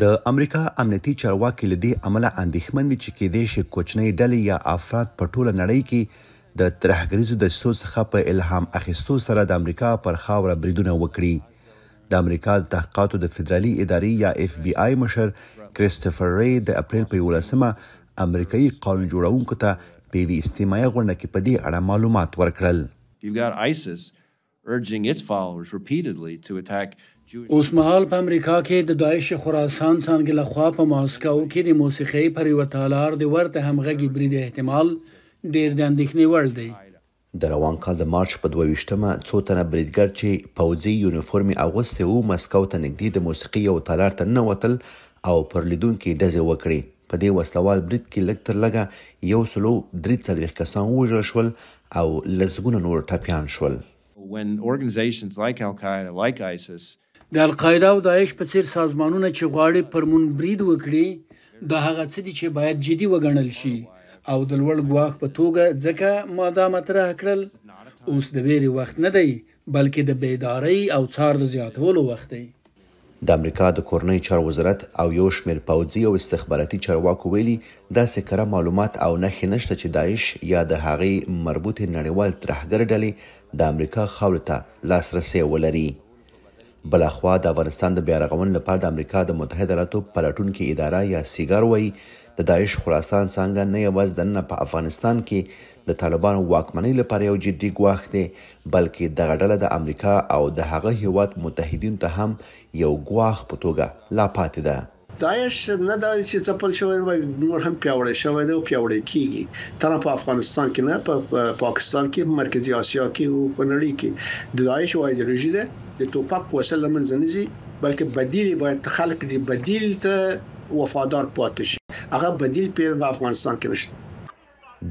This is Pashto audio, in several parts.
د امریکا امنیتي چارواکي لدی عمله اندېښمن دي چې کېدې شي کوچنۍ ډلې یا افراد په ټوله نړۍ کې د ترهګریزو د سوسخه په الهام اخیستو سره د امریکا پر خاوره بریدونه وکړي د امریکا د تحقیقاتو د فدرالي ادارې یا اف بی آی مشر کریسټوفر ری د اپریل په 18مه امریکایي قانون جوړونکو ته په وی استماعي غونډه کې په دې اړه معلومات ورکړل You've got ISIS اوسمهال په امریکا کې د داعش خراسان څانګې لخوا په ماسکو کې د موسیقۍ پر یو تالار د ورته همغږي برید احتمال ډیر د اندېښنې وړ دی د روان کال د مارچ په 22مه څو تنه بریدګر چې پوځي یونیفورم اغوسته وو مسکو ته نږدې د موسیقۍ یو تالار ته ننوتل او پر لیدون کې ډزې وکړې په دې وسلوال برید کې لږ تر لږه یو سلو درې څلوېښت کسان وژل شول او لسګونه نور ټپیان شول when organizations like Al Qaeda, like ISIS د القاعده او داعش په څیر سازمانونه چې غواړي پر مون برید وکړي د هغه څه دي چې باید جدي وګڼل شي او د لوړ ګواښ په توګه ځکه ماده مطرح کړل اوس د ویری وخت نه دی بلکې د بیداری او څار د زیاتولو وخت دی د امریکا د کورنۍ چارو وزارت او یو شمیر پوځي او استخباراتي چارواکو ویلي دا سکره معلومات او نښې نشته چې داعش یا د هغې مربوطې نړیوال ترهګر ډلې د امریکا خاورې ته لاسرسي ولري بلخوا د افغانستان د بیا رغونې لپاره د امریکا د متحده ایالاتو پلټونکو اداره یا سیګار وای د داعش خراسان څنګه نه یوازې د په افغانستان کې د طالبانو واکمنۍ لپاره یو جدي ګواښ دی بلکې د غډله د امریکا او د هغه هیواد متحدین ته هم یو ګواښ په توګه لا پاتې ده داعش نه دا چې ځپل شوی وي نور هم پیوړی شوی دی او پیوړی کیږي تر په افغانستان کې نه په پا پاکستان کې مرکزی اسیا کې او په نړۍ کې د داعش او ایدئولوژي ده د توپک وسله لمن ځنځي بلکې بدیل باید خلک دی بدیل ته وفادار پاتې شي هغه بدیل په افغانستان کې نشته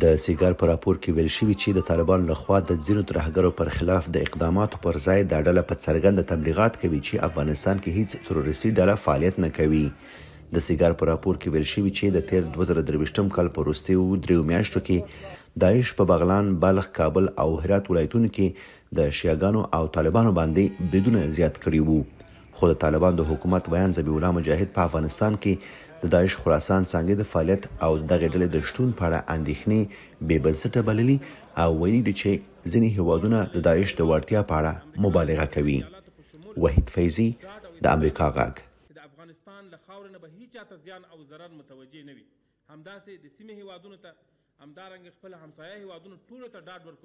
د سیګار په راپور کې ویل شوی چې د طالبان لخوا د ځینو ترهګرو پر خلاف د اقداماتو پر ځای د ډله په څرګند تبلیغات کوي چې افغانستان کې هیڅ تروریستي ډله فعالیت نه کوي د سیګار په راپور کې ویل شوی چې د تیر 2023م کال په وروستیو دریو میاشتو کې داعش په بغلان، بلخ، کابل او هرات ولایتونو کې د شیعاګانو او طالبانو باندې بدون زیات کړی وو خو د طالبان د حکومت بیان زبیح الله مجاهد په افغانستان کې د داعش خراسان څنګه د فعالیت او دغه ډلې د شتون په اړه اندېښنې بې بنسټه بللي او ویلي دي چې ځینې هیوادونه د داعش د وړتیا په اړه مبالغه کوي وحید فیضی د امریکا غږ د افغانستان له خاورې نه به هیڅ چاته زیان او ضرر متوجه نه وي همداسې د سیمې هیوادونو ته همدارنګ خپل همسایه هیوادونو ټولو ته ډاډ ورکوي